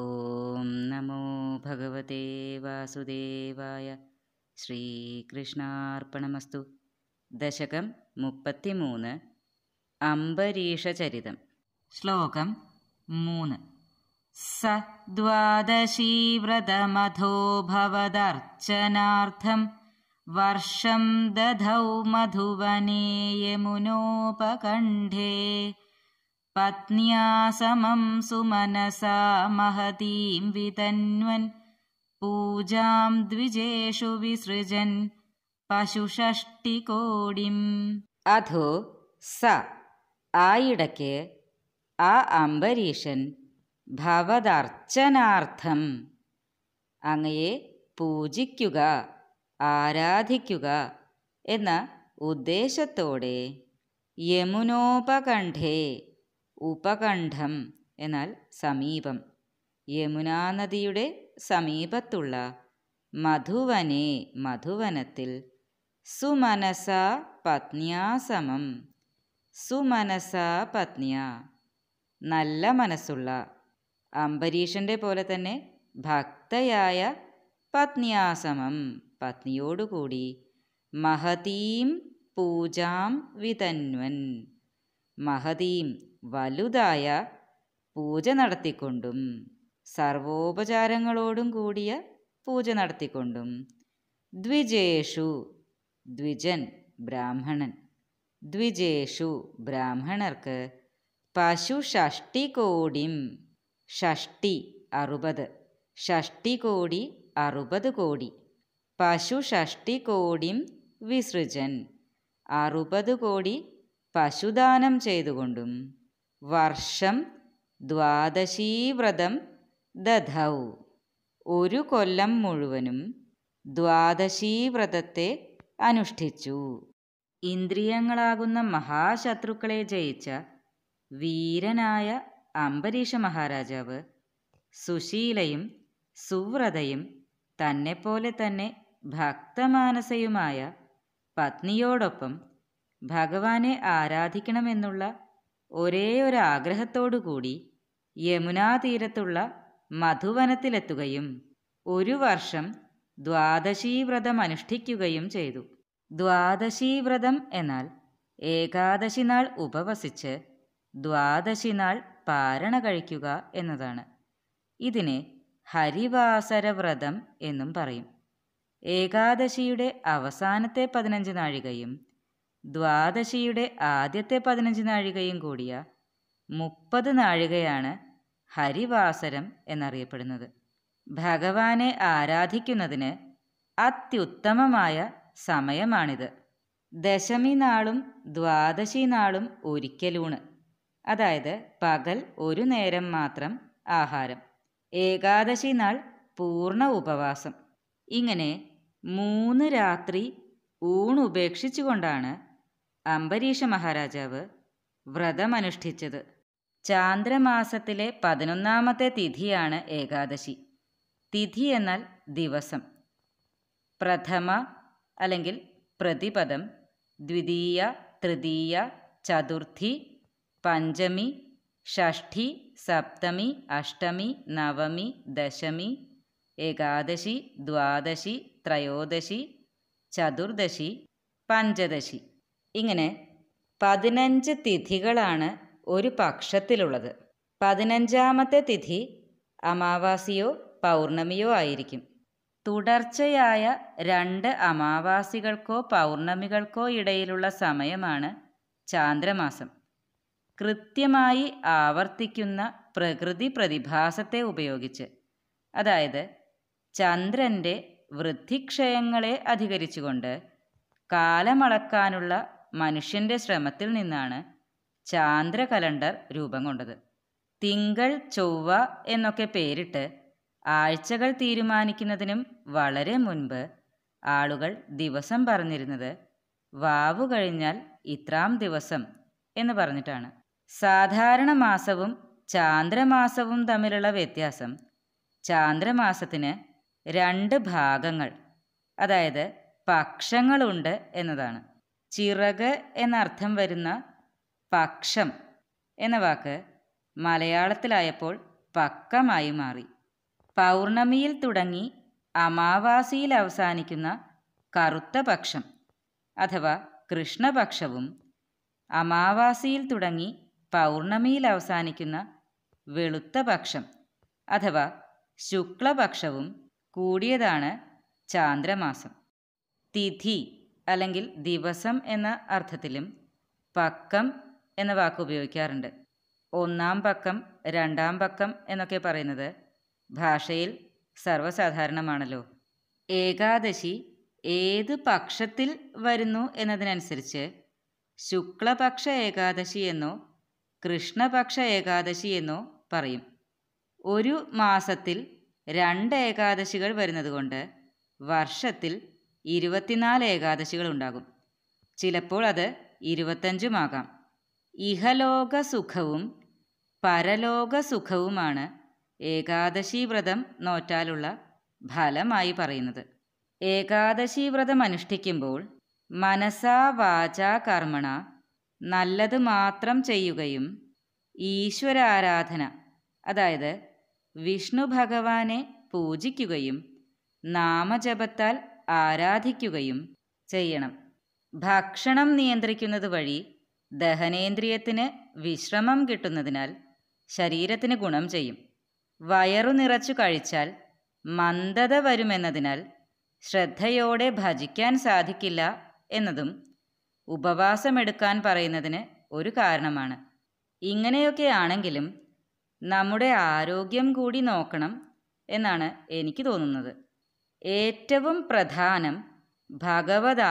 ॐ नमो भगवते वासुदेवाय श्रीकृष्णार्पणमस्तु दशकं मुप्पत्तिमून् अम्बरीषचरितं श्लोकं मून् स व्रतमथो भवदर्चनार्थं वर्षं दधौ मधुवने यमुनोपकण्ठे പത്നിയാ സമം സുമനസാ മഹതീം വിതന്വൻ പൂജാം ദ്വിജേഷു വിസൃജൻ പശുഷഷ്ടികോടിം അധോ സ ആയിടയ്ക്ക് ആ അംബരീഷൻ ഭവദർച്ചനാർത്ഥം അങ്ങയെ പൂജിക്കുക ആരാധിക്കുക എന്ന ഉദ്ദേശത്തോടെ യമുനോപകണ്ഠേ ഉപകണ്ഠം എന്നാൽ സമീപം യമുനാ നദിയുടെ സമീപത്തുള്ള മധുവനെ മധുവനത്തിൽ സുമനസ പത്നിയാസമം സുമനസ പത്നിയ നല്ല മനസ്സുള്ള അംബരീഷൻ്റെ പോലെ തന്നെ ഭക്തയായ പത്നിയാസമം പത്നിയോടുകൂടി മഹതീം പൂജാം വിതന്വൻ മഹതീം വലുതായ പൂജ നടത്തിക്കൊണ്ടും സർവോപചാരങ്ങളോടും കൂടിയ പൂജ നടത്തിക്കൊണ്ടും ദ്വിജേഷു ദ്വിജൻ ബ്രാഹ്മണൻ ദ്വിജേഷു ബ്രാഹ്മണർക്ക് പശു ഷഷ്ടി കോടിയും ഷഷ്ടി അറുപത് ഷഷ്ടി കോടി അറുപത് കോടി പശു ഷഷ്ടി കോടിയും വിസൃജൻ അറുപത് കോടി പശുദാനം ചെയ്തുകൊണ്ടും വർഷം ദ്വാദശീവ്രതം ദധൗ ഒരു കൊല്ലം മുഴുവനും ദ്വാദശീവ്രതത്തെ അനുഷ്ഠിച്ചു ഇന്ദ്രിയങ്ങളാകുന്ന മഹാശത്രുക്കളെ ജയിച്ച വീരനായ അംബരീഷ മഹാരാജാവ് സുശീലയും സുവ്രതയും തന്നെപ്പോലെ തന്നെ ഭക്തമാനസയുമായ പത്നിയോടൊപ്പം ഭഗവാനെ ആരാധിക്കണമെന്നുള്ള ഒരേ ഒരു കൂടി യമുനാ തീരത്തുള്ള മധുവനത്തിലെത്തുകയും ഒരു വർഷം ദ്വാദശീവ്രതം അനുഷ്ഠിക്കുകയും ചെയ്തു ദ്വാദശീവ്രതം എന്നാൽ ഏകാദശി നാൾ ഉപവസിച്ച് ദ്വാദശി നാൾ പാരണ കഴിക്കുക എന്നതാണ് ഇതിനെ ഹരിവാസരവ്രതം എന്നും പറയും ഏകാദശിയുടെ അവസാനത്തെ പതിനഞ്ച് നാഴികയും ദ്വാദശിയുടെ ആദ്യത്തെ പതിനഞ്ച് നാഴികയും കൂടിയ മുപ്പത് നാഴികയാണ് ഹരിവാസരം എന്നറിയപ്പെടുന്നത് ഭഗവാനെ ആരാധിക്കുന്നതിന് അത്യുത്തമമായ സമയമാണിത് ദശമി നാളും ദ്വാദശി നാളും ഒരിക്കലൂണ് അതായത് പകൽ ഒരു നേരം മാത്രം ആഹാരം ഏകാദശി നാൾ പൂർണ്ണ ഉപവാസം ഇങ്ങനെ മൂന്ന് രാത്രി ഊണുപേക്ഷിച്ചുകൊണ്ടാണ് അംബരീഷ മഹാരാജാവ് വ്രതമനുഷ്ഠിച്ചത് ചാന്ദ്രമാസത്തിലെ പതിനൊന്നാമത്തെ തിഥിയാണ് ഏകാദശി തിഥി എന്നാൽ ദിവസം പ്രഥമ അല്ലെങ്കിൽ പ്രതിപദം ദ്വിതീയ തൃതീയ ചതുർത്ഥി പഞ്ചമി ഷഷ്ഠി സപ്തമി അഷ്ടമി നവമി ദശമി ഏകാദശി ദ്വാദശി ത്രയോദശി ചതുർദശി പഞ്ചദശി ഇങ്ങനെ പതിനഞ്ച് തിഥികളാണ് ഒരു പക്ഷത്തിലുള്ളത് പതിനഞ്ചാമത്തെ തിഥി അമാവാസിയോ പൗർണമിയോ ആയിരിക്കും തുടർച്ചയായ രണ്ട് അമാവാസികൾക്കോ പൗർണമികൾക്കോ ഇടയിലുള്ള സമയമാണ് ചാന്ദ്രമാസം കൃത്യമായി ആവർത്തിക്കുന്ന പ്രകൃതി പ്രതിഭാസത്തെ ഉപയോഗിച്ച് അതായത് ചന്ദ്രൻ്റെ വൃദ്ധിക്ഷയങ്ങളെ അധികരിച്ചുകൊണ്ട് കാലമളക്കാനുള്ള മനുഷ്യന്റെ ശ്രമത്തിൽ നിന്നാണ് ചാന്ദ്ര കലണ്ടർ രൂപം കൊണ്ടത് തിങ്കൾ ചൊവ്വ എന്നൊക്കെ പേരിട്ട് ആഴ്ചകൾ തീരുമാനിക്കുന്നതിനും വളരെ മുൻപ് ആളുകൾ ദിവസം പറഞ്ഞിരുന്നത് വാവു കഴിഞ്ഞാൽ ഇത്രാം ദിവസം എന്ന് പറഞ്ഞിട്ടാണ് സാധാരണ മാസവും ചാന്ദ്രമാസവും തമ്മിലുള്ള വ്യത്യാസം ചാന്ദ്രമാസത്തിന് രണ്ട് ഭാഗങ്ങൾ അതായത് പക്ഷങ്ങളുണ്ട് എന്നതാണ് ചിറക് എന്നർത്ഥം വരുന്ന പക്ഷം എന്ന വാക്ക് മലയാളത്തിലായപ്പോൾ പക്കമായി മാറി പൗർണമിയിൽ തുടങ്ങി അമാവാസിയിൽ അവസാനിക്കുന്ന കറുത്ത പക്ഷം അഥവാ കൃഷ്ണപക്ഷവും അമാവാസിയിൽ തുടങ്ങി പൗർണമിയിൽ അവസാനിക്കുന്ന വെളുത്ത പക്ഷം അഥവാ ശുക്ലപക്ഷവും കൂടിയതാണ് ചാന്ദ്രമാസം തിഥി അല്ലെങ്കിൽ ദിവസം എന്ന അർത്ഥത്തിലും പക്കം എന്ന വാക്ക് ഉപയോഗിക്കാറുണ്ട് ഒന്നാം പക്കം രണ്ടാം പക്കം എന്നൊക്കെ പറയുന്നത് ഭാഷയിൽ സർവ്വസാധാരണമാണല്ലോ ഏകാദശി ഏത് പക്ഷത്തിൽ വരുന്നു എന്നതിനനുസരിച്ച് ശുക്ലപക്ഷ ഏകാദശി എന്നോ കൃഷ്ണപക്ഷ ഏകാദശി എന്നോ പറയും ഒരു മാസത്തിൽ രണ്ട് ഏകാദശികൾ വരുന്നതുകൊണ്ട് വർഷത്തിൽ ഇരുപത്തിനാല് ഏകാദശികൾ ഉണ്ടാകും ചിലപ്പോൾ അത് ഇരുപത്തഞ്ചുമാകാം ഇഹലോക സുഖവും പരലോക സുഖവുമാണ് ഏകാദശി വ്രതം നോറ്റാലുള്ള ഫലമായി പറയുന്നത് ഏകാദശി വ്രതം അനുഷ്ഠിക്കുമ്പോൾ മനസാ വാചാ കർമ്മണ നല്ലത് മാത്രം ചെയ്യുകയും ഈശ്വരാരാധന അതായത് വിഷ്ണു ഭഗവാനെ പൂജിക്കുകയും നാമജപത്താൽ ആരാധിക്കുകയും ചെയ്യണം ഭക്ഷണം നിയന്ത്രിക്കുന്നത് വഴി ദഹനേന്ദ്രിയത്തിന് വിശ്രമം കിട്ടുന്നതിനാൽ ശരീരത്തിന് ഗുണം ചെയ്യും വയറു നിറച്ചു കഴിച്ചാൽ മന്ദത വരുമെന്നതിനാൽ ശ്രദ്ധയോടെ ഭജിക്കാൻ സാധിക്കില്ല എന്നതും ഉപവാസമെടുക്കാൻ പറയുന്നതിന് ഒരു കാരണമാണ് ഇങ്ങനെയൊക്കെ ആണെങ്കിലും നമ്മുടെ ആരോഗ്യം കൂടി നോക്കണം എന്നാണ് എനിക്ക് തോന്നുന്നത് ഏറ്റവും പ്രധാനം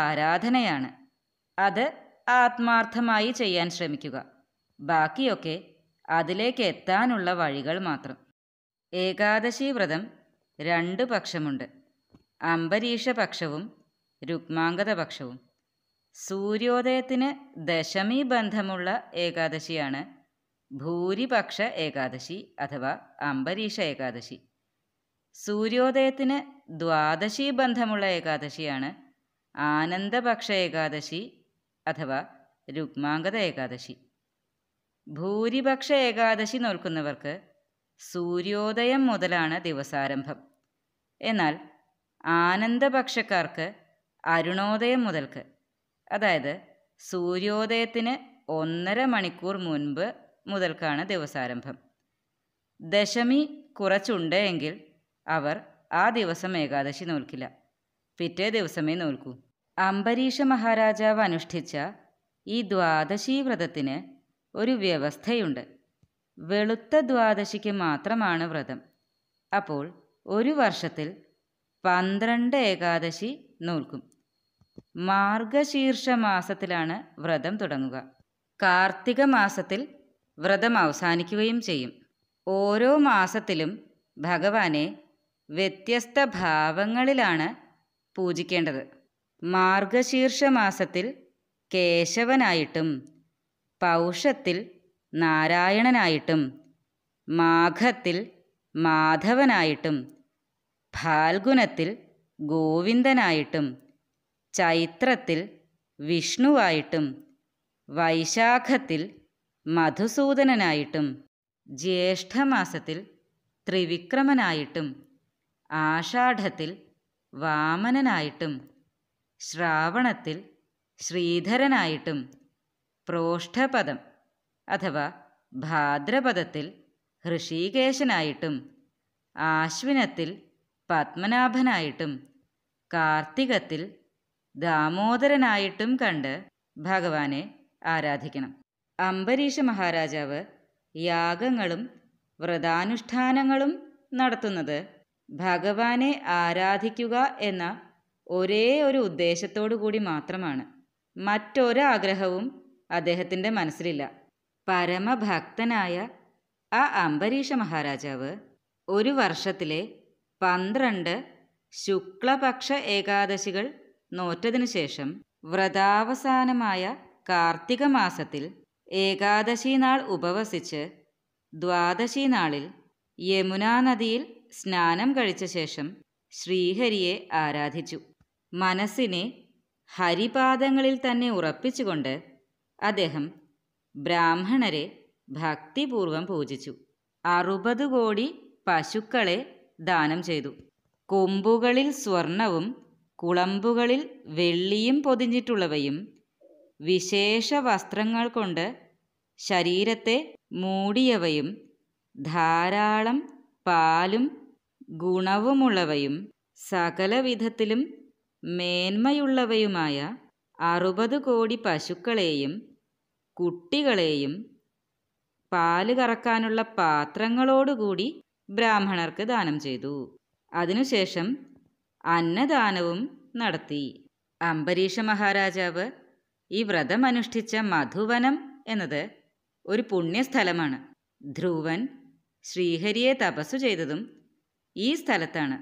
ആരാധനയാണ് അത് ആത്മാർത്ഥമായി ചെയ്യാൻ ശ്രമിക്കുക ബാക്കിയൊക്കെ അതിലേക്ക് എത്താനുള്ള വഴികൾ മാത്രം ഏകാദശി വ്രതം രണ്ട് പക്ഷമുണ്ട് അംബരീഷ പക്ഷവും രുക്മാംഗത പക്ഷവും സൂര്യോദയത്തിന് ദശമി ബന്ധമുള്ള ഏകാദശിയാണ് ഭൂരിപക്ഷ ഏകാദശി അഥവാ അംബരീഷ ഏകാദശി സൂര്യോദയത്തിന് ദ്വാദശി ബന്ധമുള്ള ഏകാദശിയാണ് ആനന്ദപക്ഷ ഏകാദശി അഥവാ രുക്മാംഗത ഏകാദശി ഭൂരിപക്ഷ ഏകാദശി നോൽക്കുന്നവർക്ക് സൂര്യോദയം മുതലാണ് ദിവസാരംഭം എന്നാൽ ആനന്ദപക്ഷക്കാർക്ക് അരുണോദയം മുതൽക്ക് അതായത് സൂര്യോദയത്തിന് ഒന്നര മണിക്കൂർ മുൻപ് മുതൽക്കാണ് ദിവസാരംഭം ദശമി കുറച്ചുണ്ട് എങ്കിൽ അവർ ആ ദിവസം ഏകാദശി നോൽക്കില്ല പിറ്റേ ദിവസമേ നോൽക്കൂ അംബരീഷ മഹാരാജാവ് അനുഷ്ഠിച്ച ഈ ദ്വാദശി വ്രതത്തിന് ഒരു വ്യവസ്ഥയുണ്ട് വെളുത്ത ദ്വാദശിക്ക് മാത്രമാണ് വ്രതം അപ്പോൾ ഒരു വർഷത്തിൽ പന്ത്രണ്ട് ഏകാദശി നോൽക്കും മാർഗശീർഷ മാസത്തിലാണ് വ്രതം തുടങ്ങുക കാർത്തിക മാസത്തിൽ വ്രതം അവസാനിക്കുകയും ചെയ്യും ഓരോ മാസത്തിലും ഭഗവാനെ വ്യത്യസ്ത ഭാവങ്ങളിലാണ് പൂജിക്കേണ്ടത് മാർഗശീർഷ മാസത്തിൽ കേശവനായിട്ടും പൗഷത്തിൽ നാരായണനായിട്ടും മാഘത്തിൽ മാധവനായിട്ടും ഫാൽഗുനത്തിൽ ഗോവിന്ദനായിട്ടും ചൈത്രത്തിൽ വിഷ്ണുവായിട്ടും വൈശാഖത്തിൽ മധുസൂദനനായിട്ടും ജ്യേഷ്ഠമാസത്തിൽ ത്രിവിക്രമനായിട്ടും ആഷാഢത്തിൽ വാമനനായിട്ടും ശ്രാവണത്തിൽ ശ്രീധരനായിട്ടും പ്രോഷ്ഠപദം അഥവാ ഭാദ്രപദത്തിൽ ഹൃഷീകേശനായിട്ടും ആശ്വിനത്തിൽ പത്മനാഭനായിട്ടും കാർത്തികത്തിൽ ദാമോദരനായിട്ടും കണ്ട് ഭഗവാനെ ആരാധിക്കണം അംബരീഷ മഹാരാജാവ് യാഗങ്ങളും വ്രതാനുഷ്ഠാനങ്ങളും നടത്തുന്നത് ഭഗവാനെ ആരാധിക്കുക എന്ന ഒരേ ഒരു ഉദ്ദേശത്തോടു കൂടി മാത്രമാണ് മറ്റൊരാഗ്രഹവും അദ്ദേഹത്തിൻ്റെ മനസ്സിലില്ല പരമഭക്തനായ ആ അംബരീഷ മഹാരാജാവ് ഒരു വർഷത്തിലെ പന്ത്രണ്ട് ശുക്ലപക്ഷ ഏകാദശികൾ നോറ്റതിനു ശേഷം വ്രതാവസാനമായ കാർത്തിക മാസത്തിൽ ഏകാദശി നാൾ ഉപവസിച്ച് ദ്വാദശി നാളിൽ യമുനാ നദിയിൽ സ്നാനം കഴിച്ച ശേഷം ശ്രീഹരിയെ ആരാധിച്ചു മനസ്സിനെ ഹരിപാദങ്ങളിൽ തന്നെ ഉറപ്പിച്ചുകൊണ്ട് അദ്ദേഹം ബ്രാഹ്മണരെ ഭക്തിപൂർവം പൂജിച്ചു അറുപത് കോടി പശുക്കളെ ദാനം ചെയ്തു കൊമ്പുകളിൽ സ്വർണവും കുളമ്പുകളിൽ വെള്ളിയും പൊതിഞ്ഞിട്ടുള്ളവയും വിശേഷ വസ്ത്രങ്ങൾ കൊണ്ട് ശരീരത്തെ മൂടിയവയും ധാരാളം പാലും ഗുണവുമുള്ളവയും സകലവിധത്തിലും മേന്മയുള്ളവയുമായ അറുപത് കോടി പശുക്കളെയും കുട്ടികളെയും പാല് കറക്കാനുള്ള പാത്രങ്ങളോടുകൂടി ബ്രാഹ്മണർക്ക് ദാനം ചെയ്തു അതിനുശേഷം അന്നദാനവും നടത്തി അംബരീഷ മഹാരാജാവ് ഈ വ്രതം അനുഷ്ഠിച്ച മധുവനം എന്നത് ഒരു പുണ്യസ്ഥലമാണ് ധ്രുവൻ ശ്രീഹരിയെ തപസ്സു ചെയ്തതും ഈ സ്ഥലത്താണ്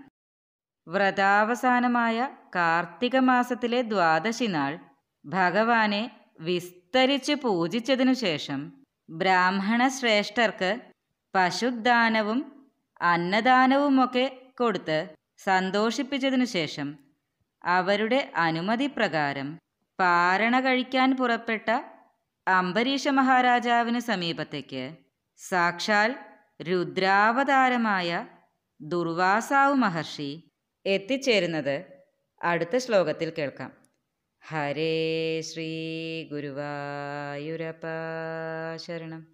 വ്രതാവസാനമായ കാർത്തിക മാസത്തിലെ ദ്വാദശി നാൾ ഭഗവാനെ വിസ്തരിച്ച് പൂജിച്ചതിനു ശേഷം ബ്രാഹ്മണ ശ്രേഷ്ഠർക്ക് പശുദാനവും അന്നദാനവുമൊക്കെ കൊടുത്ത് സന്തോഷിപ്പിച്ചതിനു ശേഷം അവരുടെ അനുമതി പ്രകാരം പാരണ കഴിക്കാൻ പുറപ്പെട്ട അംബരീഷ മഹാരാജാവിന് സമീപത്തേക്ക് സാക്ഷാൽ രുദ്രാവതാരമായ ദുർവാസാവ് മഹർഷി എത്തിച്ചേരുന്നത് അടുത്ത ശ്ലോകത്തിൽ കേൾക്കാം ഹരേ ശ്രീ ഗുരുവായൂരപ്പ ശരണം